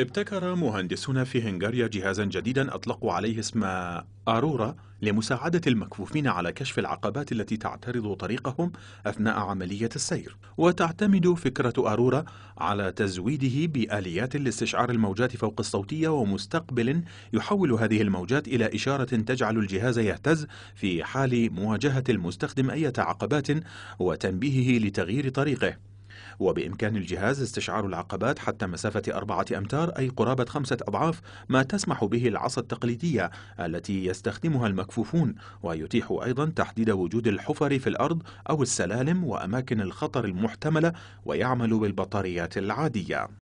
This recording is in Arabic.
ابتكر مهندسون في هنغاريا جهازا جديدا أطلقوا عليه اسم أرورا لمساعدة المكفوفين على كشف العقبات التي تعترض طريقهم أثناء عملية السير وتعتمد فكرة أرورا على تزويده بآليات لاستشعار الموجات فوق الصوتية ومستقبل يحول هذه الموجات إلى إشارة تجعل الجهاز يهتز في حال مواجهة المستخدم أي عقبات وتنبيهه لتغيير طريقه وبإمكان الجهاز استشعار العقبات حتى مسافة أربعة أمتار أي قرابة خمسة أضعاف ما تسمح به العصا التقليدية التي يستخدمها المكفوفون ويتيح أيضا تحديد وجود الحفر في الأرض أو السلالم وأماكن الخطر المحتملة ويعمل بالبطاريات العادية